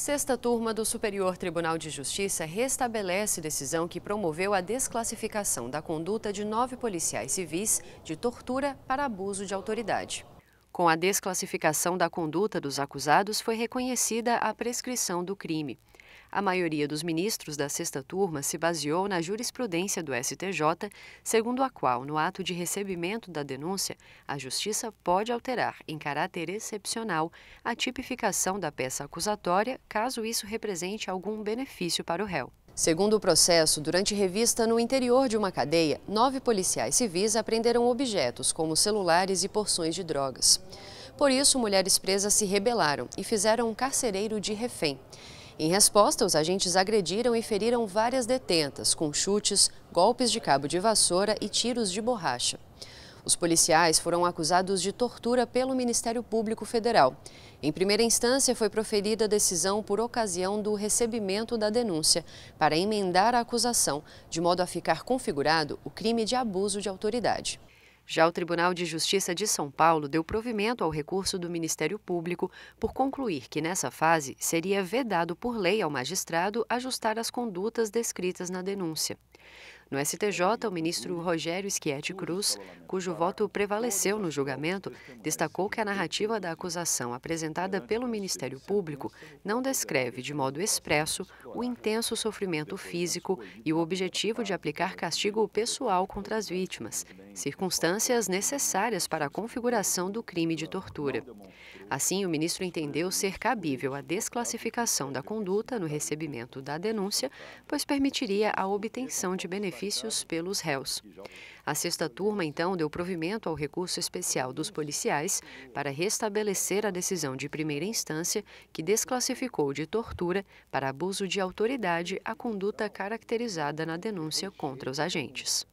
Sexta turma do Superior Tribunal de Justiça restabelece decisão que promoveu a desclassificação da conduta de nove policiais civis de tortura para abuso de autoridade. Com a desclassificação da conduta dos acusados, foi reconhecida a prescrição do crime. A maioria dos ministros da sexta turma se baseou na jurisprudência do STJ, segundo a qual, no ato de recebimento da denúncia, a Justiça pode alterar, em caráter excepcional, a tipificação da peça acusatória, caso isso represente algum benefício para o réu. Segundo o processo, durante revista no interior de uma cadeia, nove policiais civis apreenderam objetos, como celulares e porções de drogas. Por isso, mulheres presas se rebelaram e fizeram um carcereiro de refém. Em resposta, os agentes agrediram e feriram várias detentas, com chutes, golpes de cabo de vassoura e tiros de borracha. Os policiais foram acusados de tortura pelo Ministério Público Federal. Em primeira instância, foi proferida a decisão por ocasião do recebimento da denúncia, para emendar a acusação, de modo a ficar configurado o crime de abuso de autoridade. Já o Tribunal de Justiça de São Paulo deu provimento ao recurso do Ministério Público por concluir que, nessa fase, seria vedado por lei ao magistrado ajustar as condutas descritas na denúncia. No STJ, o ministro Rogério Schietti Cruz, cujo voto prevaleceu no julgamento, destacou que a narrativa da acusação apresentada pelo Ministério Público não descreve de modo expresso o intenso sofrimento físico e o objetivo de aplicar castigo pessoal contra as vítimas, circunstâncias necessárias para a configuração do crime de tortura. Assim, o ministro entendeu ser cabível a desclassificação da conduta no recebimento da denúncia, pois permitiria a obtenção de benefícios pelos réus. A sexta turma, então, deu provimento ao recurso especial dos policiais para restabelecer a decisão de primeira instância que desclassificou de tortura para abuso de autoridade a conduta caracterizada na denúncia contra os agentes.